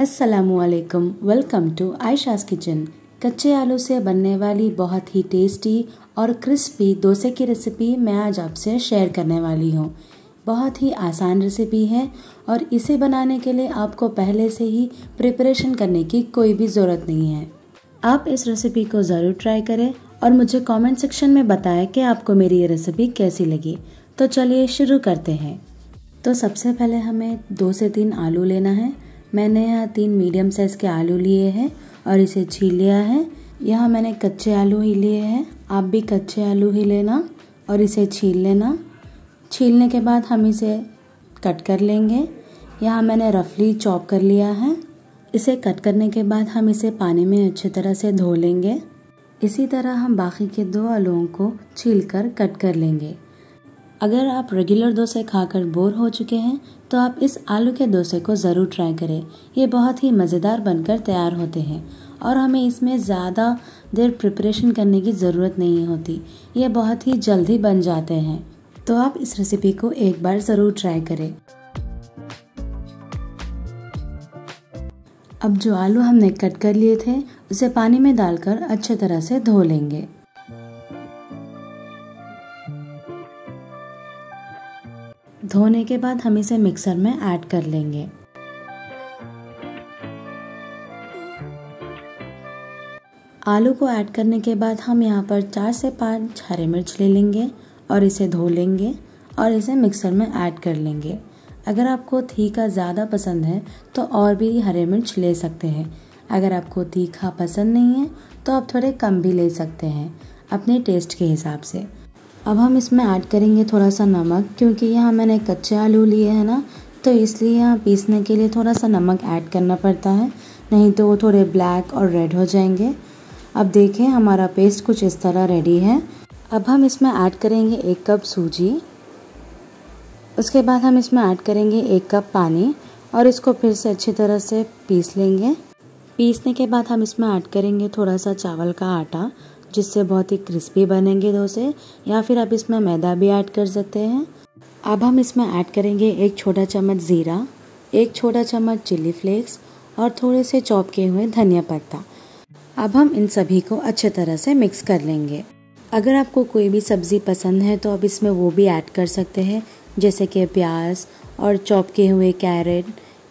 असलकम welcome to आयशाज़ kitchen कच्चे आलू से बनने वाली बहुत ही टेस्टी और क्रिस्पी डोसे की रेसिपी मैं आज आपसे शेयर करने वाली हूँ बहुत ही आसान रेसिपी है और इसे बनाने के लिए आपको पहले से ही प्रिपरेशन करने की कोई भी ज़रूरत नहीं है आप इस रेसिपी को ज़रूर ट्राई करें और मुझे कमेंट सेक्शन में बताएं कि आपको मेरी ये रेसिपी कैसी लगी तो चलिए शुरू करते हैं तो सबसे पहले हमें दो से तीन आलू लेना है मैंने यहाँ तीन मीडियम साइज़ के आलू लिए हैं और इसे छील लिया है यहाँ मैंने कच्चे आलू ही लिए हैं आप भी कच्चे आलू ही लेना और इसे छील लेना छीलने के बाद हम इसे कट कर लेंगे यहाँ मैंने रफली चॉप कर लिया है इसे कट करने के बाद हम इसे पानी में अच्छी तरह से धो लेंगे इसी तरह हम बाकी के दो आलूओं को छील कर कट कर लेंगे अगर आप रेगुलर डोसे खाकर बोर हो चुके हैं तो आप इस आलू के डोसे को ज़रूर ट्राई करें ये बहुत ही मज़ेदार बनकर तैयार होते हैं और हमें इसमें ज़्यादा देर प्रिपरेशन करने की ज़रूरत नहीं होती ये बहुत ही जल्दी बन जाते हैं तो आप इस रेसिपी को एक बार ज़रूर ट्राई करें अब जो आलू हमने कट कर लिए थे उसे पानी में डालकर अच्छे तरह से धो लेंगे धोने के बाद हम इसे मिक्सर में ऐड कर लेंगे आलू को ऐड करने के बाद हम यहाँ पर चार से पाँच हरे मिर्च ले लेंगे और इसे धो लेंगे और इसे मिक्सर में ऐड कर लेंगे अगर आपको तीखा ज़्यादा पसंद है तो और भी हरे मिर्च ले सकते हैं अगर आपको तीखा पसंद नहीं है तो आप थोड़े कम भी ले सकते हैं अपने टेस्ट के हिसाब से अब हम इसमें ऐड करेंगे थोड़ा सा नमक क्योंकि यहाँ मैंने कच्चे आलू लिए हैं ना तो इसलिए यहाँ पीसने के लिए थोड़ा सा नमक ऐड करना पड़ता है नहीं तो वो थोड़े ब्लैक और रेड हो जाएंगे अब देखें हमारा पेस्ट कुछ इस तरह रेडी है अब हम इसमें ऐड करेंगे एक कप सूजी उसके बाद हम इसमें ऐड करेंगे एक कप पानी और इसको फिर से अच्छी तरह से पीस लेंगे पीसने के बाद हम इसमें ऐड करेंगे थोड़ा सा चावल का आटा जिससे बहुत ही क्रिस्पी बनेंगे डोसे या फिर आप इसमें मैदा भी ऐड कर सकते हैं अब हम इसमें ऐड करेंगे एक छोटा चम्मच ज़ीरा एक छोटा चम्मच चिली फ्लेक्स और थोड़े से चॉप किए हुए धनिया पत्ता अब हम इन सभी को अच्छे तरह से मिक्स कर लेंगे अगर आपको कोई भी सब्ज़ी पसंद है तो आप इसमें वो भी ऐड कर सकते हैं जैसे कि प्याज और चॉप किए हुए कैरेट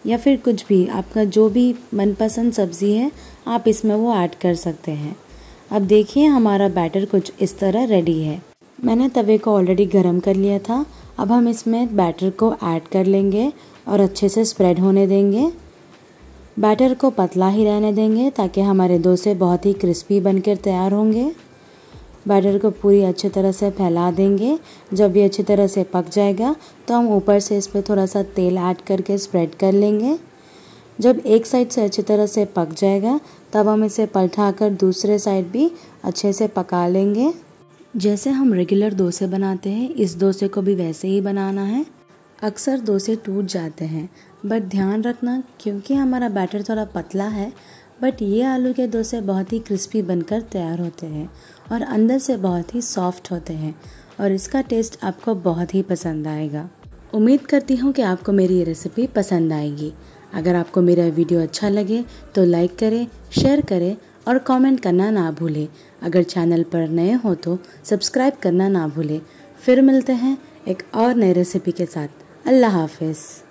या फिर कुछ भी आपका जो भी मनपसंद सब्ज़ी है आप इसमें वो ऐड कर सकते हैं अब देखिए हमारा बैटर कुछ इस तरह रेडी है मैंने तवे को ऑलरेडी गर्म कर लिया था अब हम इसमें बैटर को ऐड कर लेंगे और अच्छे से स्प्रेड होने देंगे बैटर को पतला ही रहने देंगे ताकि हमारे डोसे बहुत ही क्रिस्पी बनकर तैयार होंगे बैटर को पूरी अच्छी तरह से फैला देंगे जब ये अच्छी तरह से पक जाएगा तो हम ऊपर से इस पर थोड़ा सा तेल ऐड करके स्प्रेड कर लेंगे जब एक साइड से अच्छी तरह से पक जाएगा तब हम इसे पलटा कर दूसरे साइड भी अच्छे से पका लेंगे जैसे हम रेगुलर डोसे बनाते हैं इस डोसे को भी वैसे ही बनाना है अक्सर डोसे टूट जाते हैं बट ध्यान रखना क्योंकि हमारा बैटर थोड़ा पतला है बट ये आलू के डोसे बहुत ही क्रिस्पी बनकर तैयार होते हैं और अंदर से बहुत ही सॉफ्ट होते हैं और इसका टेस्ट आपको बहुत ही पसंद आएगा उम्मीद करती हूँ कि आपको मेरी ये रेसिपी पसंद आएगी अगर आपको मेरा वीडियो अच्छा लगे तो लाइक करें शेयर करें और कमेंट करना ना भूलें अगर चैनल पर नए हो तो सब्सक्राइब करना ना भूलें फिर मिलते हैं एक और नए रेसिपी के साथ अल्लाह हाफिज़